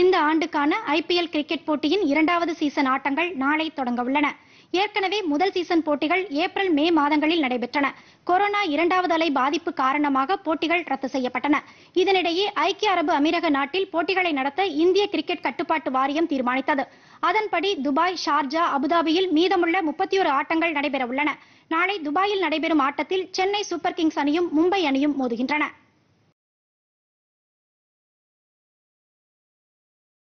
இந்த ஆண்டுக்கான IPL cricket போட்டியின் இரண்டாவது சீசன் ஆட்டங்கள் நாளை தொடங்க உள்ளன ஏற்கனவே முதல் சீசன் போட்டிகள் ஏப்ரல் மே மாதங்களில் நடைபெற்றன கொரோனா இரண்டாவது அலை பாதிப்பு காரணமாக போட்டிகள் ரத்து செய்யப்பட்டன இதனிடையே ஐக்கிய அரபு அமீரக நாட்டில் போட்டிகளை நடத்த இந்திய கிரிக்கெட் கட்டுப்பாட்டு வாரியம் தீர்மானித்தது அதன்படி துபாய் ஷார்ஜா அபுதாபியில் மீதமுள்ள முப்பத்தி ஒரு ஆட்டங்கள் நடைபெறவுள்ளன நாளை துபாயில் நடைபெறும் ஆட்டத்தில் சென்னை சூப்பர் கிங்ஸ் அணியும் மும்பை அணியும் மோதுகின்றன